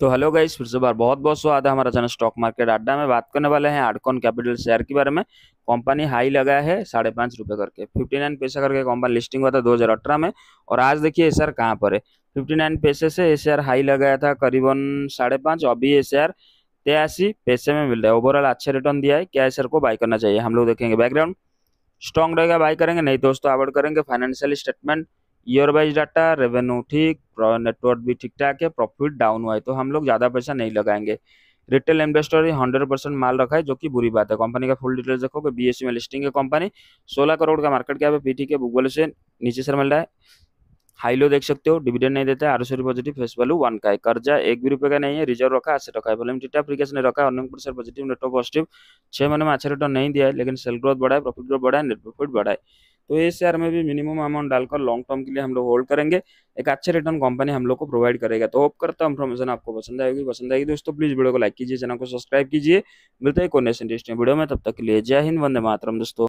तो hello guys फिर से बार बहुत बहुत स्वागत है हमारा चैनल स्टॉक मार्केट अड्डा में बात करने वाले हैं आडकॉन कैपिटल शेयर के बारे में कंपनी हाई लगा है साढ़े पाँच रुपये करके फिफ्टी नाइन पैसा करके कंपनी लिस्टिंग हुआ था दो हज़ार अठारह में और आज देखिए शेयर कहाँ पर है फिफ्टी नाइन पैसे से शेयर हाई लगाया था करीबन साढ़े पाँच अभी ये शेयर तेरासी पैसे में मिल रहा है ओवरऑल अच्छे रिटर्न दिया है क्या शेयर को बाय करना चाहिए हम लोग देखेंगे बैकग्राउंड स्ट्रॉन्ग रहेगा बाय करेंगे नहीं दोस्तों तो अवॉइड करेंगे financial statement year wise data revenue ठीक नेटवर्क भी ठीक ठाक है प्रॉफिट डाउन हुआ है तो हम लोग ज़्यादा पैसा नहीं लगाएंगे रिटेल इन्वेस्टर ही हंड्रेड परसेंट माल रखा है जो कि बुरी बात है कंपनी का फुल डिटेल्स देखोगे बी में लिस्टिंग है कंपनी सोलह करोड़ का मार्केट कैप है पीटी के भूगोल से नीचे से मिल रहा है हाई लो देख सकते हो डिविडेंड नहीं देता है आरसोरी पॉजिटिव फेस वैल्यू वन का है कर्जा एक भी रुपये का नहीं है रिजर्व रखा अस्सी रखा है वॉल्यूम टीटा फ्री ने रखा है अर्निंग पॉजिटिव नेटवर्क पॉजिटिव छह महीने में अच्छा रिटर्न नहीं दिया है लेकिन सेल ग्रोथ बढ़ा है प्रॉफिट ग्रोथ बढ़ा है नेट प्रॉफिट बढ़ा है तो ये शेयर में भी मिनिमम अमाउंट डालकर लॉन्ग टर्म के लिए हम लोग होल्ड करेंगे एक अच्छे रिटर्न कंपनी हम लोग को प्रोवाइड करेगा तो होप करता हूँ इन्फॉर्मेशन आपको पसंद आएगी पसंद आएगी दोस्तों प्लीज वीडियो को लाइक कीजिए चैनल को सब्सक्राइब कीजिए मिलते हैं कोई इंटरेस्टिंग वीडियो में तब तक के लिए जय हिंद वंदे मातरम दोस्तों